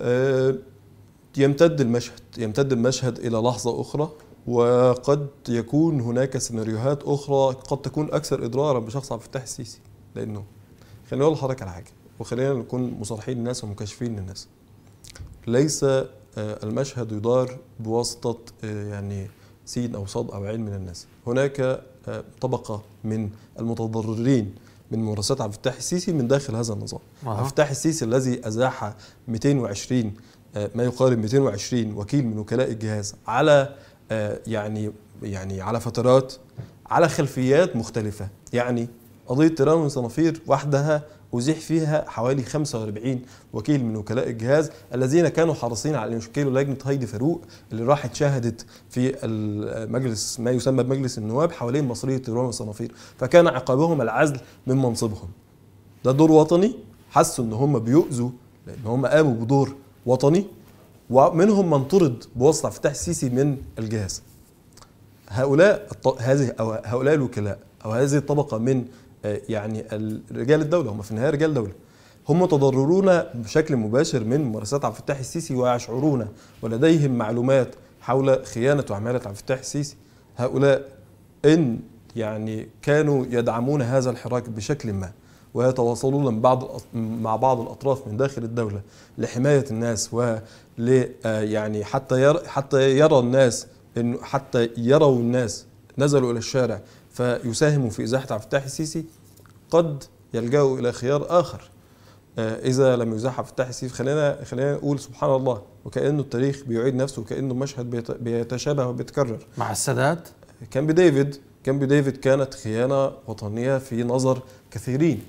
آه، يمتد المشهد يمتد المشهد إلى لحظة أخرى وقد يكون هناك سيناريوهات أخرى قد تكون أكثر إضرارا بشخص عبد الفتاح السيسي لأنه خلينا نقول لحضرتك على حاجة وخلينا نكون مصرحين للناس ومكشفين للناس ليس آه، المشهد يدار بواسطة آه، يعني سين أو صاد أو عين من الناس هناك طبقة من المتضررين من ممارسات عبد الفتاح السيسي من داخل هذا النظام عبد الفتاح السيسي الذي أزاح 220 آه، ما يقارب 220 وكيل من وكلاء الجهاز على آه، يعني يعني على فترات على خلفيات مختلفة يعني قضية تيران صنافير وحدها أزيح فيها حوالي 45 وكيل من وكلاء الجهاز الذين كانوا حريصين على أن يشكلوا لجنة هايدي فاروق اللي راحت شهدت في المجلس ما يسمى بمجلس النواب حوالين مصرية تيران صنافير فكان عقابهم العزل من منصبهم ده دور وطني حسوا ان هم بيؤذوا لان هم قاموا بدور وطني ومنهم من طرد بوصل افتتاح السيسي من الجهاز هؤلاء هذه او هؤلاء الوكلاء او هذه الطبقه من آه، يعني رجال الدوله هم في النهايه رجال دوله هم تضررون بشكل مباشر من ممارسات عبد الفتاح السيسي ويشعرون ولديهم معلومات حول خيانه وعماله عبد الفتاح السيسي هؤلاء ان يعني كانوا يدعمون هذا الحراك بشكل ما ويتواصلون بعض مع بعض الاطراف من داخل الدوله لحمايه الناس و آه، يعني حتى يرى حتى يرى الناس انه حتى يروا الناس نزلوا إلى الشارع فيساهموا في إزاحة عبد الفتاح السيسي قد يلجأوا إلى خيار آخر آه، إذا لم يزاح عبد الفتاح السيسي خلينا خلينا نقول سبحان الله وكأنه التاريخ بيعيد نفسه وكأنه مشهد بيتشابه وبيتكرر مع السادات كان بديفيد كامب ديفيد كانت خيانة وطنية في نظر كثيرين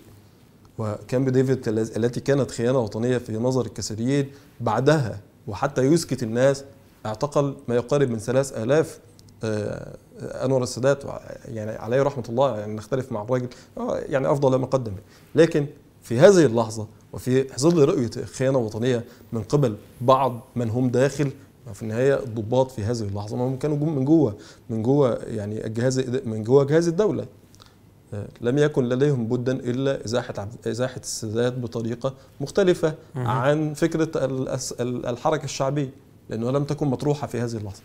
وكامب ديفيد التي كانت خيانة وطنية في نظر الكثيرين بعدها وحتى يسكت الناس اعتقل ما يقارب من 3000 انور السادات يعني عليه رحمه الله يعني نختلف مع الراجل آه، يعني افضل ما قدم لكن في هذه اللحظه وفي ظل رؤيه خيانه وطنيه من قبل بعض من هم داخل في النهايه الضباط في هذه اللحظه ما هم كانوا من جوه من جوه يعني الجهاز من جوه جهاز الدوله آه، لم يكن لديهم بدا الا ازاحه ازاحه السادات بطريقه مختلفه عن فكره الحركه الشعبيه لانه لم تكن مطروحه في هذه اللحظه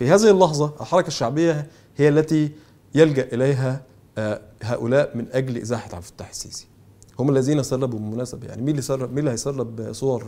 في هذه اللحظة الحركة الشعبية هي التي يلجأ إليها آه، هؤلاء من أجل إزاحة عبد الفتاح السيسي هم الذين سربوا بالمناسبة يعني مين اللي سرب مين اللي هيسرب صور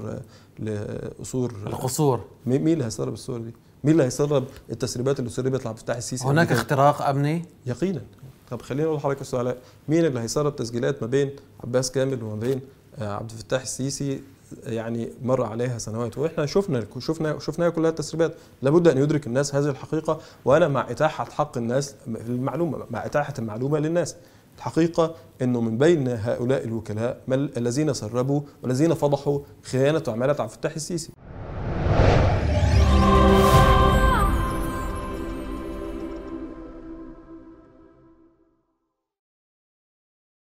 آه، لقصور القصور مين اللي هيسرب الصور دي؟ مين اللي هيسرب التسريبات اللي سربت لعبد الفتاح السيسي هناك يعني اختراق امني؟ يقينا طب خلينا نقول لحضرتك السؤال مين اللي هيسرب تسجيلات ما بين عباس كامل وما بين آه، عبد الفتاح السيسي يعني مر عليها سنوات واحنا شفنا شفنا شفناها كلها التسريبات لابد ان يدرك الناس هذه الحقيقه وانا مع اتاحه حق الناس المعلومه مع اتاحه المعلومه للناس الحقيقة أنه من بين هؤلاء الوكلاء الذين سربوا والذين فضحوا خيانة عمالة عبد الفتاح السيسي